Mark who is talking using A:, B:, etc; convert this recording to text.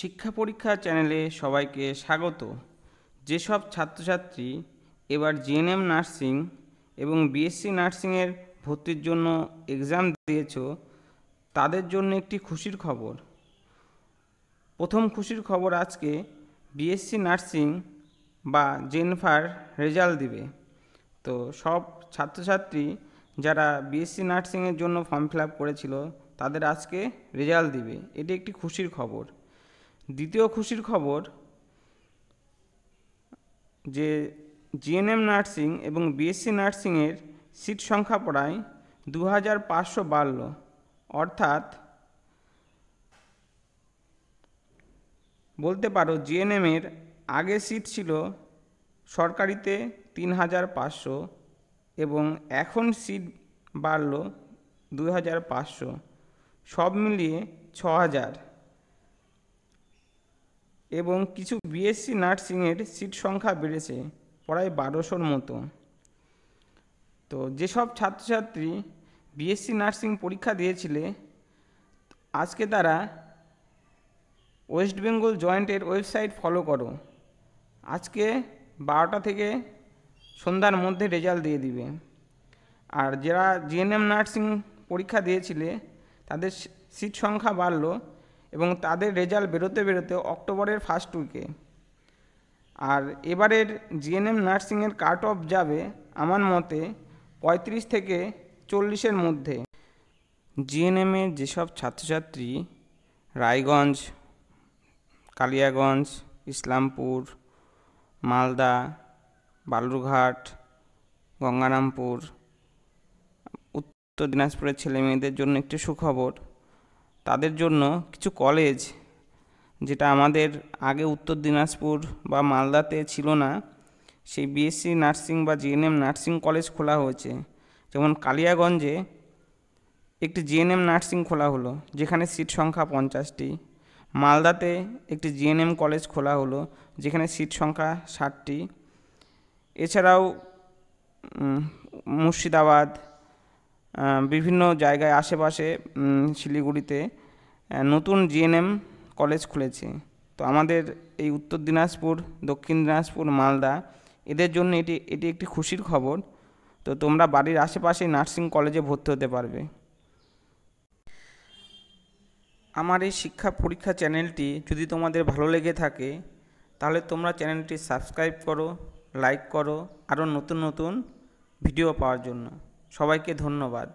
A: শিক্ষা পরীক্ষা চ্যানেলে সবাইকে স্বাগত যেসব ছাত্রছাত্রী এবার জিএনএম নার্সিং এবং বিএসসি নার্সিংয়ের ভর্তির জন্য এক্সাম দিয়েছ তাদের জন্য একটি খুশির খবর প্রথম খুশির খবর আজকে বিএসসি নার্সিং বা জেনফার রেজাল্ট দিবে তো সব ছাত্রছাত্রী যারা বিএসসি নার্সিংয়ের জন্য ফর্ম ফিল আপ করেছিল তাদের আজকে রেজাল্ট দিবে এটি একটি খুশির খবর দ্বিতীয় খুশির খবর যে জিএনএম নার্সিং এবং বিএসসি নার্সিংয়ের সিট সংখ্যা প্রায় দু হাজার পাঁচশো বাড়ল অর্থাৎ বলতে পারো জিএনএমের আগে সিট ছিল সরকারিতে তিন হাজার পাঁচশো এবং এখন সিট বাড়ল দু হাজার পাঁচশো সব মিলিয়ে ছ হাজার এবং কিছু বিএসসি নার্সিংয়ের সিট সংখ্যা বেড়েছে প্রায় বারোশোর মতো তো যেসব ছাত্রছাত্রী বিএসসি নার্সিং পরীক্ষা দিয়েছিলে আজকে তারা ওয়েস্ট বেঙ্গল জয়েন্টের ওয়েবসাইট ফলো করো আজকে বারোটা থেকে সন্ধ্যার মধ্যে রেজাল্ট দিয়ে দিবে আর যারা জিএনএম নার্সিং পরীক্ষা দিয়েছিলে তাদের সিট সংখ্যা বাড়লো এবং তাদের রেজাল্ট বেরোতে বেরোতে অক্টোবরের ফার্স্ট উইকে আর এবারের জিএনএম নার্সিংয়ের কাট অফ যাবে আমার মতে পঁয়ত্রিশ থেকে চল্লিশের মধ্যে জিএনএমের যেসব ছাত্রছাত্রী রায়গঞ্জ কালিয়াগঞ্জ ইসলামপুর মালদা বালুরঘাট গঙ্গারামপুর উত্তর দিনাজপুরের ছেলেমেয়েদের জন্য একটি সুখবর তাদের জন্য কিছু কলেজ যেটা আমাদের আগে উত্তর দিনাজপুর বা মালদাতে ছিল না সেই বিএসসি নার্সিং বা জিএনএম নার্সিং কলেজ খোলা হয়েছে যেমন কালিয়াগঞ্জে একটি জিএনএম নার্সিং খোলা হলো যেখানে সিট সংখ্যা পঞ্চাশটি মালদাতে একটি জিএনএম কলেজ খোলা হলো যেখানে সিট সংখ্যা ষাটটি এছাড়াও মুর্শিদাবাদ বিভিন্ন জায়গায় আশেপাশে শিলিগুড়িতে নতুন জিএনএম কলেজ খুলেছে তো আমাদের এই উত্তর দিনাজপুর দক্ষিণ দিনাজপুর মালদা এদের জন্য এটি এটি একটি খুশির খবর তো তোমরা বাড়ির আশেপাশে নার্সিং কলেজে ভর্তি হতে পারবে আমার এই শিক্ষা পরীক্ষা চ্যানেলটি যদি তোমাদের ভালো লেগে থাকে তাহলে তোমরা চ্যানেলটি সাবস্ক্রাইব করো লাইক করো আরও নতুন নতুন ভিডিও পাওয়ার জন্য সবাইকে ধন্যবাদ